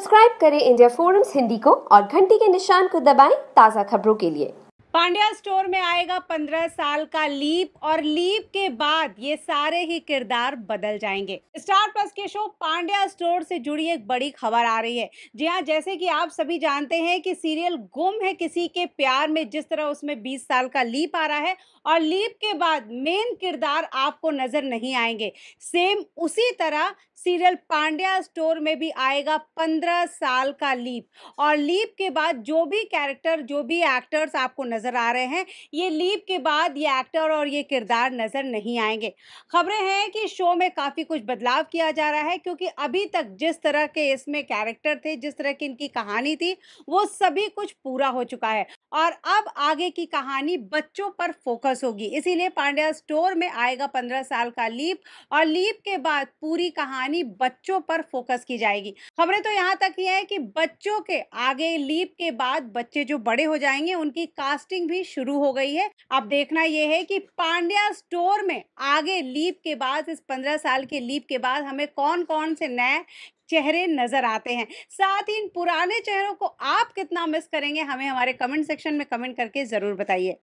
subscribe करें India forums Hindi को और घंटी के निशान को दबाएं ताज़ा खबरों के लिए पांड्या स्टोर में आएगा पंद्रह साल का लीप और लीप के बाद ये सारे ही किरदार बदल जाएंगे स्टार प्लस के शो पांड्या स्टोर से जुड़ी एक बड़ी खबर आ रही है जी हाँ जैसे कि आप सभी जानते हैं कि सीरियल गुम है किसी के प्यार में जिस तरह उसमें 20 साल का लीप आ रहा है और लीप के बाद मेन किरदार आपको नजर नहीं आएंगे सेम उसी तरह सीरियल पांड्या स्टोर में भी आएगा पंद्रह साल का लीप और लीप के बाद जो भी कैरेक्टर जो भी एक्टर्स आपको नजर नज़र आ रहे हैं ये लीप के बाद ये एक्टर और ये किरदार नज़र नहीं आएंगे खबरें हैं कि शो में काफ़ी कुछ बदलाव किया जा रहा है क्योंकि अभी तक जिस तरह के इसमें कैरेक्टर थे जिस तरह की इनकी कहानी थी वो सभी कुछ पूरा हो चुका है और अब आगे की कहानी बच्चों पर फोकस होगी इसीलिए पांड्या स्टोर में आएगा पंद्रह साल का लीप और लीप के बाद पूरी कहानी बच्चों पर फोकस की जाएगी खबरें तो यहाँ तक ही है कि बच्चों के आगे लीप के बाद बच्चे जो बड़े हो जाएंगे उनकी कास्ट टेस्टिंग भी शुरू हो गई है अब देखना यह है कि पांड्या स्टोर में आगे लीप के बाद इस पंद्रह साल के लीप के बाद हमें कौन कौन से नए चेहरे नज़र आते हैं साथ ही इन पुराने चेहरों को आप कितना मिस करेंगे हमें हमारे कमेंट सेक्शन में कमेंट करके ज़रूर बताइए